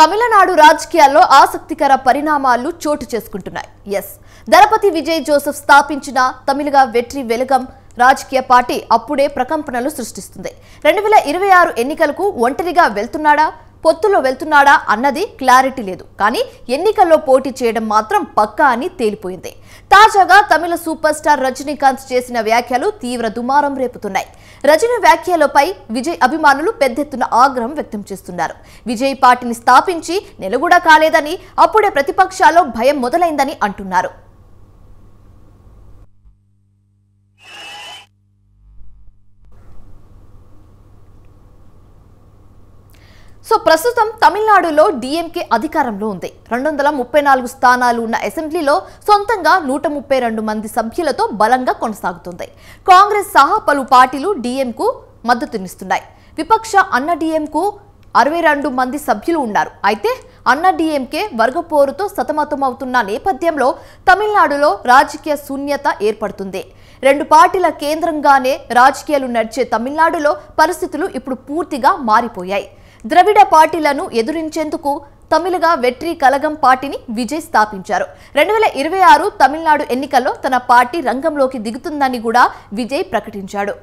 తమిళనాడు రాజకీయాల్లో ఆసక్తికర పరిణామాలు చోటు చేసుకుంటున్నాయి ఎస్ దళపతి విజయ్ జోసెఫ్ స్థాపించిన తమిళగా వెట్రి వెలగం రాజకీయ పార్టీ అప్పుడే ప్రకంపనలు సృష్టిస్తుంది రెండు వేల ఇరవై ఆరు ఎన్నికలకు ఒంటరిగా వెళ్తున్నాడా పొత్తులో వెళ్తున్నాడా అన్నది క్లారిటీ లేదు కానీ ఎన్నికల్లో పోటీ చేయడం మాత్రం పక్కా అని తేలిపోయింది తాజాగా తమిళ సూపర్ స్టార్ రజనీకాంత్ చేసిన వ్యాఖ్యలు తీవ్ర దుమారం రేపుతున్నాయి రజనీ వ్యాఖ్యలపై విజయ్ అభిమానులు పెద్దెత్తున ఆగ్రహం వ్యక్తం చేస్తున్నారు విజయ్ పార్టీని స్థాపించి నెలగూడ కాలేదని అప్పుడే ప్రతిపక్షాల్లో భయం మొదలైందని అంటున్నారు సో ప్రస్తుతం తమిళనాడులో డిఎంకే అధికారంలో ఉంది రెండు వందల ముప్పై నాలుగు స్థానాలు ఉన్న అసెంబ్లీలో సొంతంగా నూట ముప్పై రెండు మంది సభ్యులతో బలంగా కొనసాగుతుంది కాంగ్రెస్ సహా పలు పార్టీలు డిఎంకు మద్దతునిస్తున్నాయి విపక్ష అన్న డిఎంకు అరవై రెండు మంది సభ్యులు ఉన్నారు అయితే అన్న డిఎంకే వర్గపోరుతో సతమతమవుతున్న నేపథ్యంలో తమిళనాడులో రాజకీయ శూన్యత ఏర్పడుతుంది రెండు పార్టీల కేంద్రంగానే రాజకీయాలు నడిచే తమిళనాడులో పరిస్థితులు ఇప్పుడు పూర్తిగా మారిపోయాయి ద్రవిడ పార్టీలను ఎదురించేందుకు తమిళగా వెట్రి కలగం పార్టీని విజయ్ స్థాపించారు రెండు వేల ఇరవై ఆరు తమిళనాడు ఎన్నికల్లో తన పార్టీ రంగంలోకి దిగుతుందని కూడా విజయ్ ప్రకటించాడు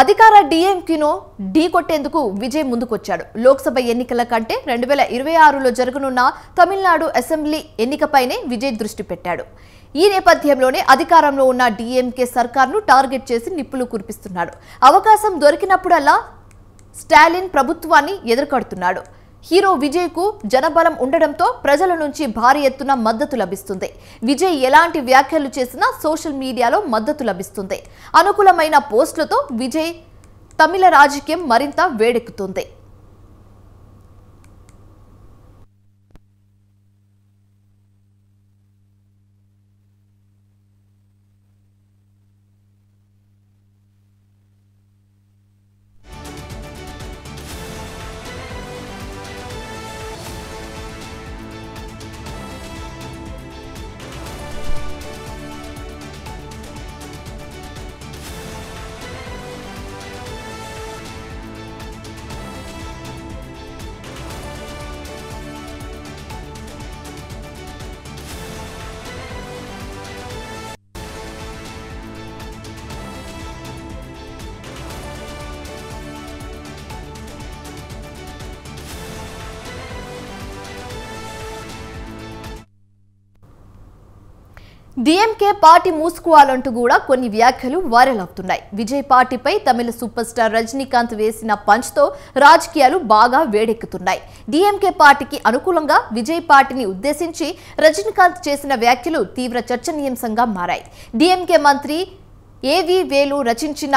అధికార డిఎంక్యూను ఢీ కొట్టేందుకు విజయ్ ముందుకొచ్చాడు లోక్సభ ఎన్నికల కంటే రెండు వేల ఇరవై ఆరులో జరగనున్న తమిళనాడు అసెంబ్లీ ఎన్నికపైనే విజయ్ దృష్టి పెట్టాడు ఈ నేపథ్యంలోనే అధికారంలో ఉన్న డిఎంకే సర్కార్ను టార్గెట్ చేసి నిప్పులు కురిపిస్తున్నాడు అవకాశం దొరికినప్పుడల్లా స్టాలిన్ ప్రభుత్వాన్ని ఎదుర్కొడుతున్నాడు హీరో విజయ్కు జనబలం ఉండడంతో ప్రజల నుంచి భారీ ఎత్తున మద్దతు లభిస్తుంది విజయ్ ఎలాంటి వ్యాఖ్యలు చేసినా సోషల్ మీడియాలో మద్దతు లభిస్తుంది అనుకూలమైన పోస్టులతో విజయ్ తమిళ రాజకీయం మరింత వేడెక్కుతుంది డిఎంకే పార్టీ మూసుకోవాలంటూ కూడా కొన్ని వ్యాఖ్యలు వైరల్ అవుతున్నాయి విజయ్ పార్టీపై తమిళ సూపర్ స్టార్ రజనీకాంత్ వేసిన పంచ్తో రాజకీయాలు బాగా వేడెక్కుతున్నాయి డిఎంకే పార్టీకి అనుకూలంగా విజయ్ పార్టీని ఉద్దేశించి రజనీకాంత్ చేసిన వ్యాఖ్యలు తీవ్ర చర్చనీయాంశంగా మారాయి డిఎంకే మంత్రి ఏవి వేలు రచించిన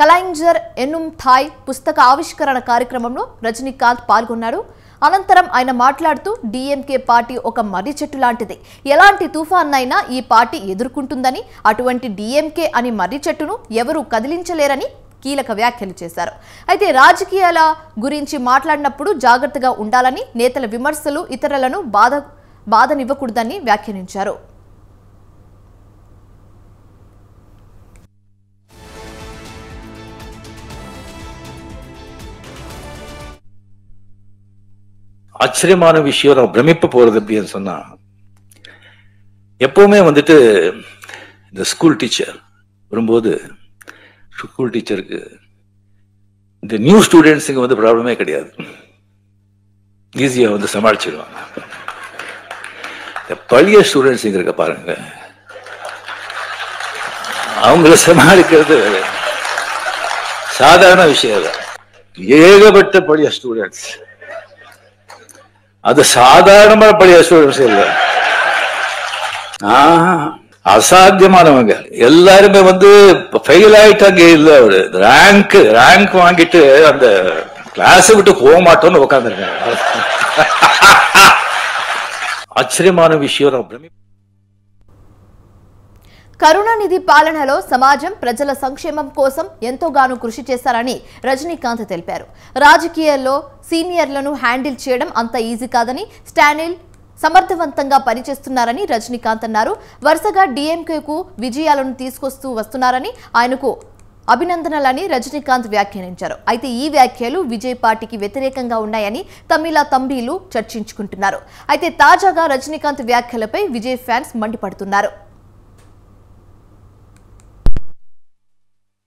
కలైంజర్ ఎనుమ్ థాయ్ పుస్తక ఆవిష్కరణ కార్యక్రమంలో రజనీకాంత్ పాల్గొన్నారు అనంతరం ఆయన మాట్లాడుతూ డీఎంకే పార్టీ ఒక మర్రి చెట్టు లాంటిది ఎలాంటి తుఫాన్నైనా ఈ పార్టీ ఎదుర్కొంటుందని అటువంటి డీఎంకే అని మర్రి చెట్టును ఎవరూ కదిలించలేరని కీలక వ్యాఖ్యలు చేశారు అయితే రాజకీయాల గురించి మాట్లాడినప్పుడు జాగ్రత్తగా ఉండాలని నేతల విమర్శలు ఇతరులను బాధ బాధనివ్వకూడదని వ్యాఖ్యానించారు ஆச்சரியமான விஷயம் நம்ம பிரமிப்பு போறது அப்படின்னு சொன்னா எப்போவுமே வந்துட்டு இந்த ஸ்கூல் டீச்சர் வரும்போது ஸ்கூல் டீச்சருக்கு இந்த நியூ ஸ்டூடெண்ட்ஸுக்கு வந்து ப்ராப்ளமே கிடையாது ஈஸியா வந்து சமாளிச்சிடுவாங்க இந்த பழைய ஸ்டூடெண்ட்ஸுங்க இருக்க பாருங்க அவங்கள சமாளிக்கிறது சாதாரண விஷயம் ஏகப்பட்ட பழைய ஸ்டூடெண்ட்ஸ் அது சாதாரணமான பழைய சூழல் செய்யல அசாத்தியமானவங்க எல்லாருமே வந்து ஃபெயில் ஆயிட்டாங்க இல்ல அவரு ரேங்க் ரேங்க் வாங்கிட்டு அந்த கிளாஸ் விட்டு போக மாட்டோம்னு உட்காந்துருக்காங்க ஆச்சரியமான விஷயம் நான் కరుణానిధి పాలనలో సమాజం ప్రజల సంక్షేమం కోసం ఎంతోగానో కృషి చేశారని రజనీకాంత్ తెలిపారు రాజకీయాల్లో సీనియర్లను హ్యాండిల్ చేయడం అంత ఈజీ కాదని స్టానిల్ సమర్థవంతంగా పనిచేస్తున్నారని రజనీకాంత్ అన్నారు వరుసగా డీఎంకేకు విజయాలను తీసుకొస్తూ వస్తున్నారని ఆయనకు అభినందనలని రజనీకాంత్ వ్యాఖ్యానించారు అయితే ఈ వ్యాఖ్యలు విజయ్ పార్టీకి వ్యతిరేకంగా ఉన్నాయని తమిళ తంబీలు చర్చించుకుంటున్నారు అయితే తాజాగా రజనీకాంత్ వ్యాఖ్యలపై విజయ్ ఫ్యాన్స్ మండిపడుతున్నారు